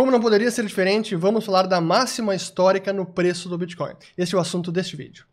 Como não poderia ser diferente, vamos falar da máxima histórica no preço do Bitcoin. Esse é o assunto deste vídeo.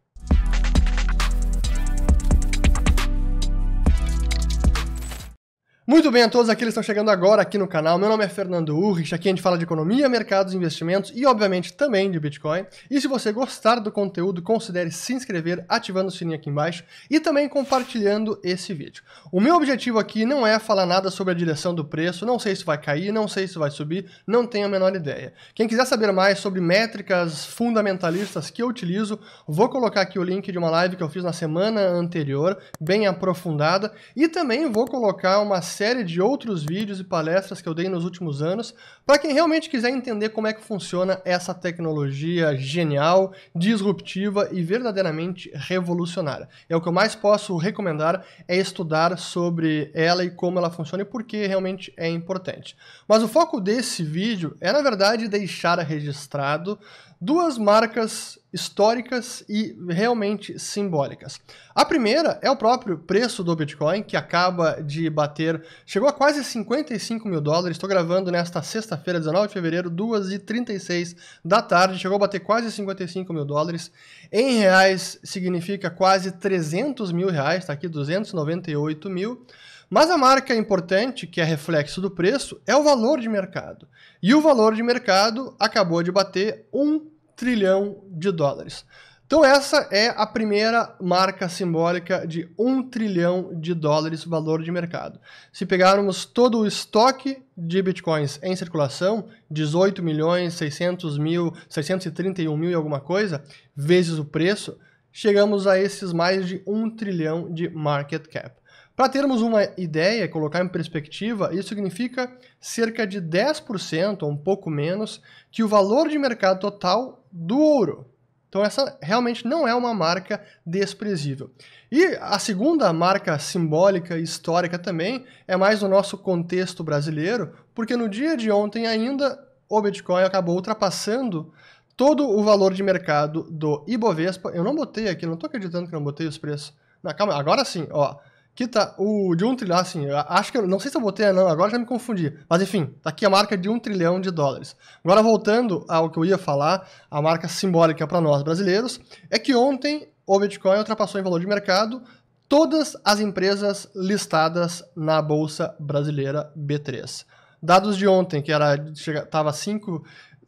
Muito bem a todos aqueles que estão chegando agora aqui no canal. Meu nome é Fernando Urrich, aqui a gente fala de economia, mercados, investimentos e, obviamente, também de Bitcoin. E se você gostar do conteúdo, considere se inscrever ativando o sininho aqui embaixo e também compartilhando esse vídeo. O meu objetivo aqui não é falar nada sobre a direção do preço, não sei se vai cair, não sei se vai subir, não tenho a menor ideia. Quem quiser saber mais sobre métricas fundamentalistas que eu utilizo, vou colocar aqui o link de uma live que eu fiz na semana anterior, bem aprofundada, e também vou colocar uma série de outros vídeos e palestras que eu dei nos últimos anos para quem realmente quiser entender como é que funciona essa tecnologia genial, disruptiva e verdadeiramente revolucionária. É o que eu mais posso recomendar é estudar sobre ela e como ela funciona e por que realmente é importante. Mas o foco desse vídeo é na verdade deixar registrado duas marcas históricas e realmente simbólicas. A primeira é o próprio preço do Bitcoin, que acaba de bater, chegou a quase 55 mil dólares. Estou gravando nesta sexta-feira, 19 de fevereiro, 2h36 da tarde. Chegou a bater quase 55 mil dólares. Em reais significa quase 300 mil reais, está aqui 298 mil. Mas a marca importante, que é reflexo do preço, é o valor de mercado. E o valor de mercado acabou de bater 1 trilhão de dólares. Então essa é a primeira marca simbólica de 1 trilhão de dólares valor de mercado. Se pegarmos todo o estoque de bitcoins em circulação, 18 milhões 600 mil, 631 mil e alguma coisa, vezes o preço, chegamos a esses mais de 1 trilhão de market cap. Para termos uma ideia, colocar em perspectiva, isso significa cerca de 10%, ou um pouco menos, que o valor de mercado total do ouro. Então essa realmente não é uma marca desprezível. E a segunda marca simbólica e histórica também é mais no nosso contexto brasileiro, porque no dia de ontem ainda o Bitcoin acabou ultrapassando todo o valor de mercado do Ibovespa. Eu não botei aqui, não estou acreditando que não botei os preços. Não, calma, agora sim, ó. Que tá, o de um trilhão, assim, acho que eu não sei se eu botei, não, agora já me confundi. Mas enfim, tá aqui a marca de um trilhão de dólares. Agora voltando ao que eu ia falar, a marca simbólica para nós brasileiros, é que ontem o Bitcoin ultrapassou em valor de mercado todas as empresas listadas na bolsa brasileira B3. Dados de ontem, que era estava 5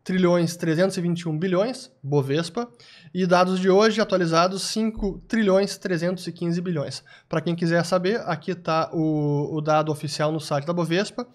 trilhões 321 bilhões, Bovespa, e dados de hoje atualizados 5 trilhões 315 bilhões. Para quem quiser saber, aqui está o, o dado oficial no site da Bovespa,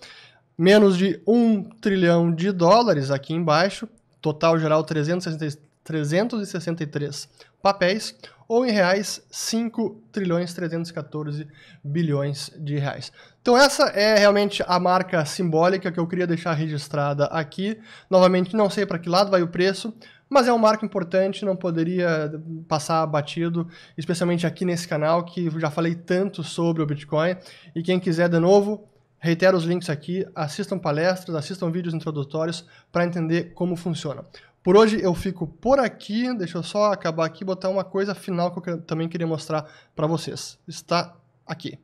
menos de 1 trilhão de dólares aqui embaixo, total geral 363, 363 papéis, ou em reais 5 trilhões 314 bilhões de reais. Então essa é realmente a marca simbólica que eu queria deixar registrada aqui. Novamente não sei para que lado vai o preço, mas é um marco importante, não poderia passar batido, especialmente aqui nesse canal que já falei tanto sobre o Bitcoin. E quem quiser de novo, reitero os links aqui, assistam palestras, assistam vídeos introdutórios para entender como funciona. Por hoje eu fico por aqui. Deixa eu só acabar aqui e botar uma coisa final que eu também queria mostrar para vocês. Está aqui.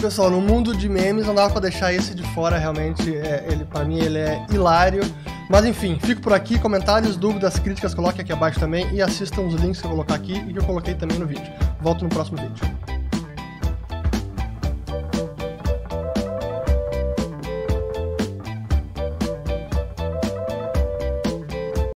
Pessoal, no mundo de memes não dá pra deixar esse de fora, realmente, é, ele para mim ele é hilário. Mas enfim, fico por aqui. Comentários, dúvidas, críticas, coloque aqui abaixo também e assistam os links que eu vou colocar aqui e que eu coloquei também no vídeo. Volto no próximo vídeo.